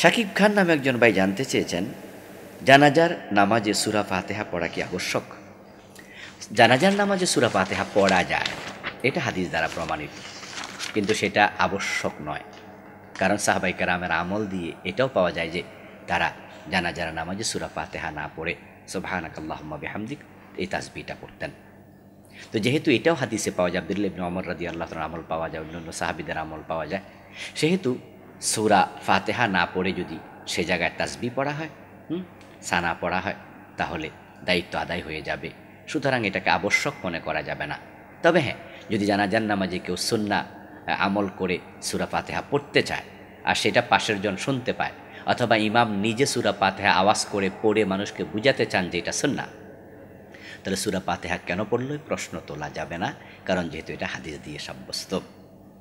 শাকিব খান নামে একজন ভাই জানতে চেয়েছেন জানাজার নামাজে সুরা ফাতেহা পড়া কি আবশ্যক জানাজার নামাজে সুরা ফাতেহা পড়া যায় এটা হাদিস দ্বারা প্রমাণিত কিন্তু সেটা আবশ্যক নয় কারণ সাহাবাই কারামের আমল দিয়ে এটাও পাওয়া যায় যে তারা জানাজার নামাজে সুরা ফাতেহা না পড়ে সোভাহানাকাল্লাহম্মা বেহামদিক এই তাসবিটা করতেন তো যেহেতু এটাও হাদিসে পাওয়া যায় আব্দুল্লাবিন অমর রাদি আল্লাহ আমল পাওয়া যায় অন্যান্য সাহাবিদের আমল পাওয়া যায় সেহেতু সুরা ফাতেহা না পড়ে যদি সে জায়গায় তাসবি পড়া হয় হুম সানা পড়া হয় তাহলে দায়িত্ব আদায় হয়ে যাবে সুতরাং এটাকে আবশ্যক মনে করা যাবে না তবে হ্যাঁ যদি জানা না নামাজে কেউ সুন্না আমল করে সুরা ফাতেহা পড়তে চায় আর সেটা পাশের জন শুনতে পায় অথবা ইমাম নিজে সুরা পাতেহা আওয়াজ করে পড়ে মানুষকে বুঝাতে চান যে এটা সুন্না তাহলে সুরা পাতেহা কেন পড়লো প্রশ্ন তোলা যাবে না কারণ যেহেতু এটা হাদিস দিয়ে সাব্যস্ত